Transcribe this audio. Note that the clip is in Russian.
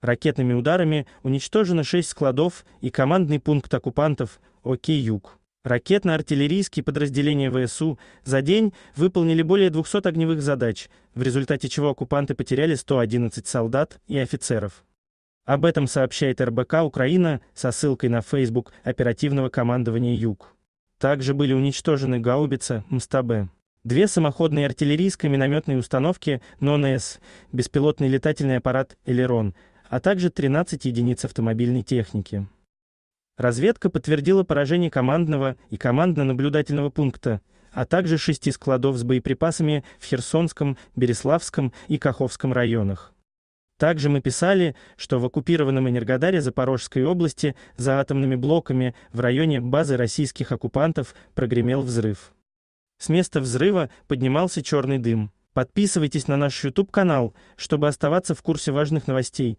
Ракетными ударами уничтожено 6 складов и командный пункт оккупантов ОК ракетно Ракетно-артиллерийские подразделения ВСУ за день выполнили более 200 огневых задач, в результате чего оккупанты потеряли 111 солдат и офицеров. Об этом сообщает РБК «Украина» со ссылкой на Facebook оперативного командования «Юг». Также были уничтожены гаубица «Мстабе». Две самоходные артиллерийско-минометные установки НОНС, беспилотный летательный аппарат «Элерон», а также 13 единиц автомобильной техники. Разведка подтвердила поражение командного и командно-наблюдательного пункта, а также шести складов с боеприпасами в Херсонском, Береславском и Каховском районах. Также мы писали, что в оккупированном Энергодаре Запорожской области за атомными блоками в районе базы российских оккупантов прогремел взрыв. С места взрыва поднимался черный дым. Подписывайтесь на наш YouTube-канал, чтобы оставаться в курсе важных новостей.